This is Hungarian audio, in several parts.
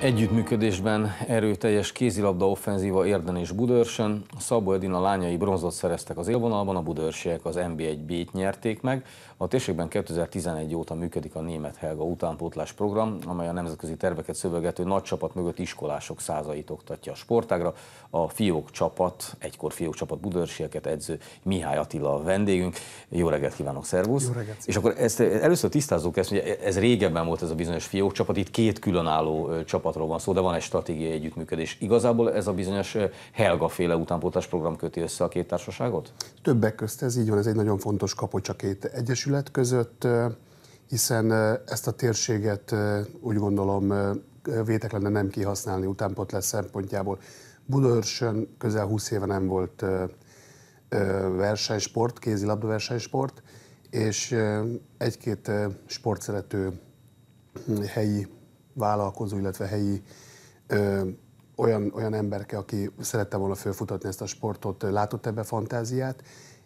Együttműködésben erőteljes kézilabda offenzíva Érden és Budörsön. Szabó Edina lányai bronzot szereztek az élvonalban, a budörsiek az NB1-B-t nyerték meg. A térségben 2011 óta működik a német Helga utánpótlás program, amely a nemzetközi terveket szövegető nagy csapat mögött iskolások százait oktatja a sportágra. A fiók csapat, egykor fiók csapat budörsieket edző Mihály Attila a vendégünk. Jó reggelt kívánok, szervusz! Jó reggelt. És akkor ezt, először tisztázzuk ezt, hogy ez régebben volt ez a bizonyos fiók csapat, itt két különálló csapat csapatról van szó, de van egy stratégiai együttműködés. Igazából ez a bizonyos eh, Helga féle utánpótlás program köti össze a két társaságot? Többek közt ez így van, ez egy nagyon fontos kapocs a két egyesület között, eh, hiszen eh, ezt a térséget úgy gondolom vétek lenne nem kihasználni utánpótlás szempontjából. Budaörsön közel 20 éve nem volt versenysport, kézilabda versenysport, és egy-két sportszerető hm, helyi vállalkozó, illetve helyi ö, olyan, olyan emberke, aki szerette volna felfutatni ezt a sportot, látott ebbe fantáziát,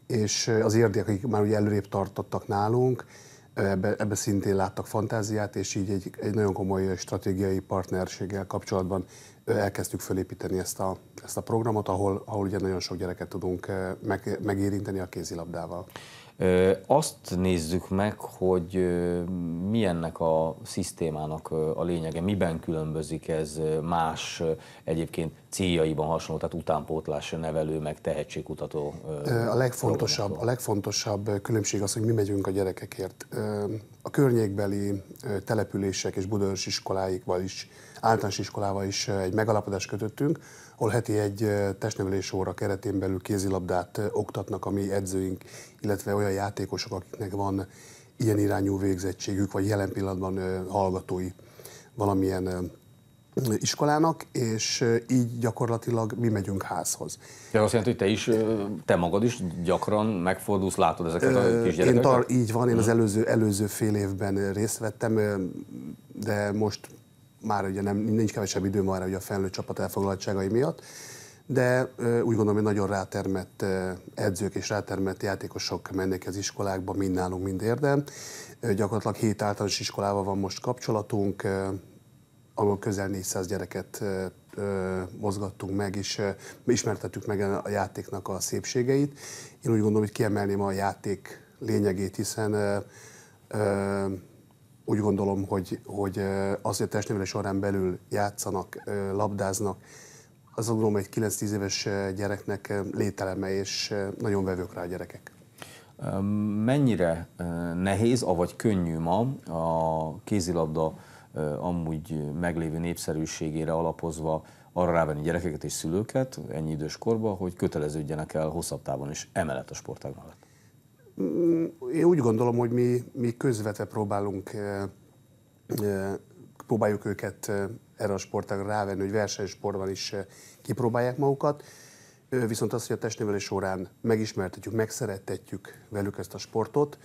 és az érdek, akik már ugye előrébb tartottak nálunk, ebbe, ebbe szintén láttak fantáziát, és így egy, egy nagyon komoly stratégiai partnerséggel kapcsolatban elkezdtük felépíteni ezt a, ezt a programot, ahol, ahol ugye nagyon sok gyereket tudunk meg, megérinteni a kézilabdával. Azt nézzük meg, hogy milyennek a szisztémának a lényege, miben különbözik ez más egyébként céljaiban hasonló, tehát utánpótlás nevelő, meg tehetségkutató. A legfontosabb, a legfontosabb különbség az, hogy mi megyünk a gyerekekért. A környékbeli települések és budaörsi iskoláikval is, általános iskolával is egy megalapodást kötöttünk, ahol heti egy testnevelés óra keretén belül kézilabdát oktatnak a mi edzőink, illetve olyan játékosok, akiknek van ilyen irányú végzettségük, vagy jelen pillanatban hallgatói valamilyen iskolának, és így gyakorlatilag mi megyünk házhoz. Ez azt jelenti, hogy te is, te magad is gyakran megfordulsz, látod ezeket a kisgyerekeket? Én tar- így van, én az mhm. előző, előző fél évben részt vettem, de most már ugye nem, nincs kevesebb időm arra, hogy a felnőtt csapat elfoglaltságai miatt, de úgy gondolom, hogy nagyon rátermett edzők és rátermett játékosok mennek az iskolákba, mind nálunk, mind érdem. Gyakorlatilag hét általános iskolával van most kapcsolatunk, ahol közel 400 gyereket mozgattunk meg, és ismertettük meg a játéknak a szépségeit. Én úgy gondolom, hogy kiemelném a játék lényegét, hiszen úgy gondolom, hogy, hogy az, hogy a testnevelés során belül játszanak, labdáznak, az gondolom, egy 9-10 éves gyereknek lételeme, és nagyon vevők rá a gyerekek. Mennyire nehéz, avagy könnyű ma a kézilabda amúgy meglévő népszerűségére alapozva arra rávenni gyerekeket és szülőket ennyi idős korban, hogy köteleződjenek el hosszabb távon is emellett a sportág mellett? Mm, én úgy gondolom, hogy mi, mi közvetve próbálunk, próbáljuk őket erre a sportágra rávenni, hogy versenysportban is kipróbálják magukat. Viszont az, hogy a testnevelés során megismertetjük, megszerettetjük velük ezt a sportot,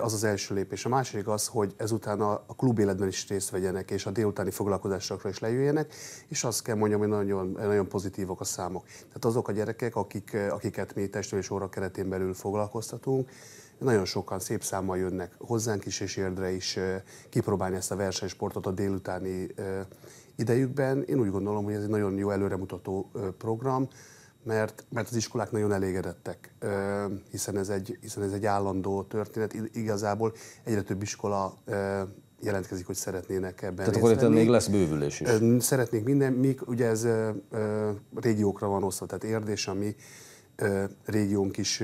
az az első lépés. A második az, hogy ezután a, klub életben is részt vegyenek, és a délutáni foglalkozásokra is lejöjjenek, és azt kell mondjam, hogy nagyon, nagyon pozitívok a számok. Tehát azok a gyerekek, akik, akiket mi testről és óra keretén belül foglalkoztatunk, nagyon sokan szép számmal jönnek hozzánk is és érdre is kipróbálni ezt a versenysportot a délutáni idejükben. Én úgy gondolom, hogy ez egy nagyon jó előremutató program, mert, mert az iskolák nagyon elégedettek, hiszen ez egy, hiszen ez egy állandó történet. Igazából egyre több iskola jelentkezik, hogy szeretnének ebben Tehát akkor itt még lesz bővülés is. Szeretnék minden, még ugye ez régiókra van osztva, tehát érdés, ami régiónk is,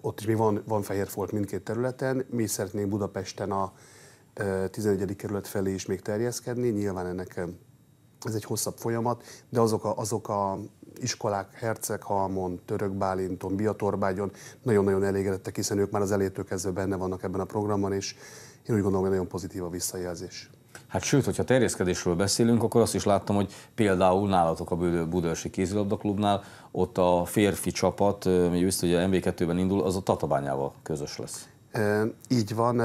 ott is mi van, van fehér folt mindkét területen, mi szeretnénk Budapesten a 11. kerület felé is még terjeszkedni, nyilván ennek ez egy hosszabb folyamat, de azok a, azok a iskolák Herceghalmon, Török Bálinton, Biatorbágyon nagyon-nagyon elégedettek, hiszen ők már az elétől kezdve benne vannak ebben a programban, és én úgy gondolom, hogy nagyon pozitív a visszajelzés. Hát sőt, hogyha terjeszkedésről beszélünk, akkor azt is láttam, hogy például nálatok a Budörsi Kézilabda Klubnál ott a férfi csapat, mi őszt ugye MB2-ben indul, az a Tatabányával közös lesz. Így van.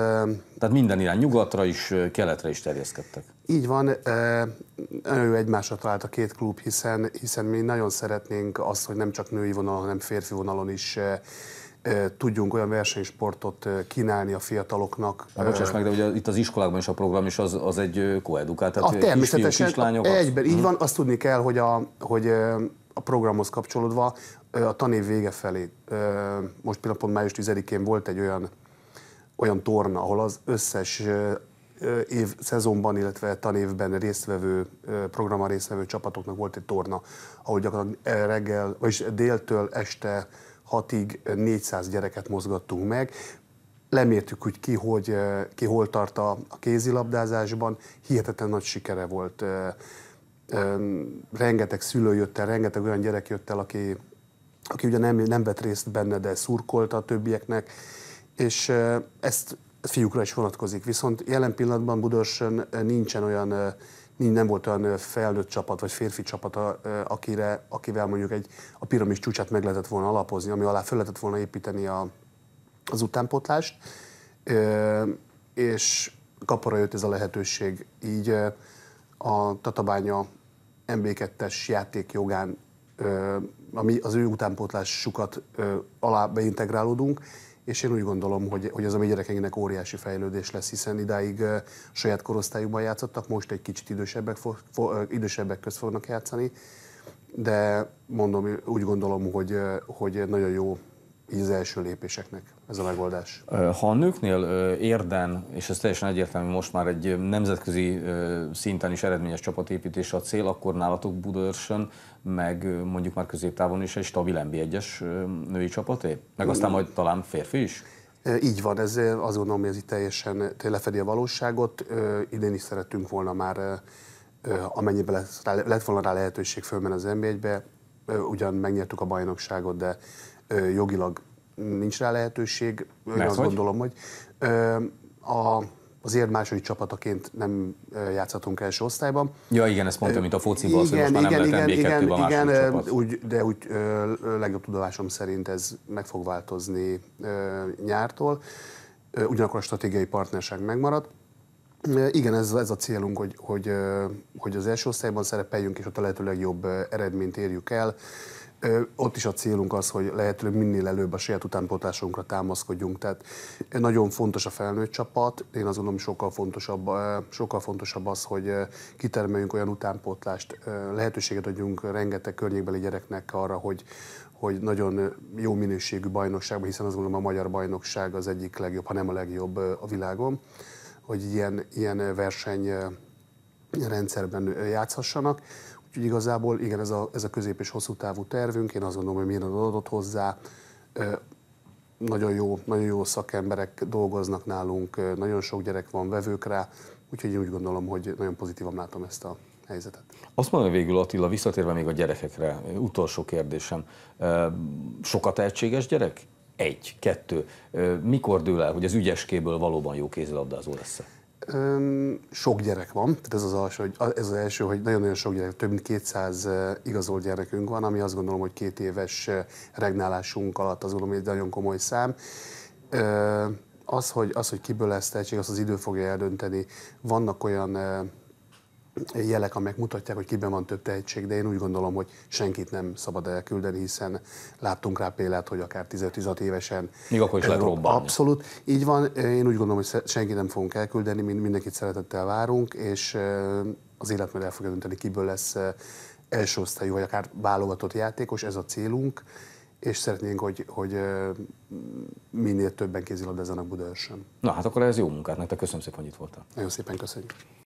Tehát minden irány, nyugatra is, keletre is terjeszkedtek. Így van, jó egymásra talált a két klub, hiszen, hiszen mi nagyon szeretnénk azt, hogy nem csak női vonalon, hanem férfi vonalon is tudjunk olyan versenysportot kínálni a fiataloknak. Hát, bocsáss meg, de ugye itt az iskolákban is a program is az, az egy koedukált, tehát a, természetesen, kislányok. Egyben, így mhm. van, azt tudni kell, hogy a, hogy a programhoz kapcsolódva a tanév vége felé, most például május 10-én volt egy olyan olyan torna, ahol az összes év szezonban, illetve tanévben résztvevő, programban résztvevő csapatoknak volt egy torna, ahol gyakorlatilag reggel, vagyis déltől este hatig 400 gyereket mozgattunk meg. Lemértük hogy ki, hogy ki hol tart a kézilabdázásban. Hihetetlen nagy sikere volt. Rengeteg szülő jött el, rengeteg olyan gyerek jött el, aki, aki ugye nem, nem vett részt benne, de szurkolta a többieknek és ezt fiúkra is vonatkozik. Viszont jelen pillanatban Budaörsön nincsen olyan, nem volt olyan felnőtt csapat, vagy férfi csapat, akire, akivel mondjuk egy, a piramis csúcsát meg lehetett volna alapozni, ami alá fel lehetett volna építeni a, az utánpotlást, és kapora jött ez a lehetőség. Így a Tatabánya MB2-es játékjogán, ami az ő utánpótlásukat alá beintegrálódunk, és én úgy gondolom, hogy, hogy ez a mi gyerekeinknek óriási fejlődés lesz, hiszen idáig saját korosztályukban játszottak, most egy kicsit idősebbek, fo, fo, idősebbek közt fognak játszani, de mondom, úgy gondolom, hogy, hogy nagyon jó így az első lépéseknek ez a megoldás? Ha a nőknél érden, és ez teljesen egyértelmű, most már egy nemzetközi szinten is eredményes csapatépítés a cél, akkor nálatok Budaörsön, meg mondjuk már középtávon is egy stabil nb 1 női csapaté? Meg aztán majd talán férfi is? Így van, ez azt gondolom, hogy ez itt teljesen lefedi a valóságot. Idén is szerettünk volna már, amennyiben lett, volna rá lehetőség fölmen az NB1-be, ugyan megnyertük a bajnokságot, de jogilag nincs rá lehetőség. Én Mert azt hogy? gondolom, hogy a, azért második csapataként nem játszhatunk első osztályban. Ja, igen, ezt mondtam, mint a fociban, igen, hogy most már igen, nem igen, igen, a igen, csapat. Úgy, de úgy legjobb tudomásom szerint ez meg fog változni nyártól. Ugyanakkor a stratégiai partnerság megmarad. Igen, ez, ez a célunk, hogy, hogy, hogy az első osztályban szerepeljünk, és ott a lehető legjobb eredményt érjük el. Ott is a célunk az, hogy lehetőleg minél előbb a saját utánpótlásunkra támaszkodjunk. Tehát nagyon fontos a felnőtt csapat, én azt gondolom sokkal fontosabb, sokkal fontosabb az, hogy kitermeljünk olyan utánpótlást, lehetőséget adjunk rengeteg környékbeli gyereknek arra, hogy, hogy nagyon jó minőségű bajnokságban, hiszen azt gondolom a magyar bajnokság az egyik legjobb, ha nem a legjobb a világon, hogy ilyen, ilyen verseny rendszerben játszhassanak. Úgyhogy igazából igen, ez a, ez a közép és hosszú távú tervünk, én azt gondolom, hogy minden adott hozzá, nagyon jó, nagyon jó szakemberek dolgoznak nálunk, nagyon sok gyerek van vevők rá, úgyhogy én úgy gondolom, hogy nagyon pozitívan látom ezt a helyzetet. Azt mondom végül Attila, visszatérve még a gyerekekre, utolsó kérdésem. Sokat tehetséges gyerek? Egy, kettő. Mikor dől el, hogy az ügyeskéből valóban jó kézilabdázó lesz? -e? Öm, sok gyerek van, tehát ez az, alsó, hogy ez az első, hogy nagyon-nagyon sok gyerek, több mint 200 igazolt gyerekünk van, ami azt gondolom, hogy két éves regnálásunk alatt az gondolom, egy nagyon komoly szám. Öm, az, hogy, az, hogy kiből lesz tehetség, az az idő fogja eldönteni. Vannak olyan jelek, amelyek mutatják, hogy kiben van több tehetség, de én úgy gondolom, hogy senkit nem szabad elküldeni, hiszen láttunk rá példát, hogy akár 15 16 évesen. Még akkor is lehet Abszolút, így van. Én úgy gondolom, hogy senkit nem fogunk elküldeni, mindenkit szeretettel várunk, és az élet majd el fogja dönteni, kiből lesz első osztályú, vagy akár válogatott játékos, ez a célunk, és szeretnénk, hogy, hogy minél többen kézilabdázanak Budaörsön. Na hát akkor ez jó munkát nektek, köszönöm szépen, hogy itt voltál. Nagyon szépen köszönjük.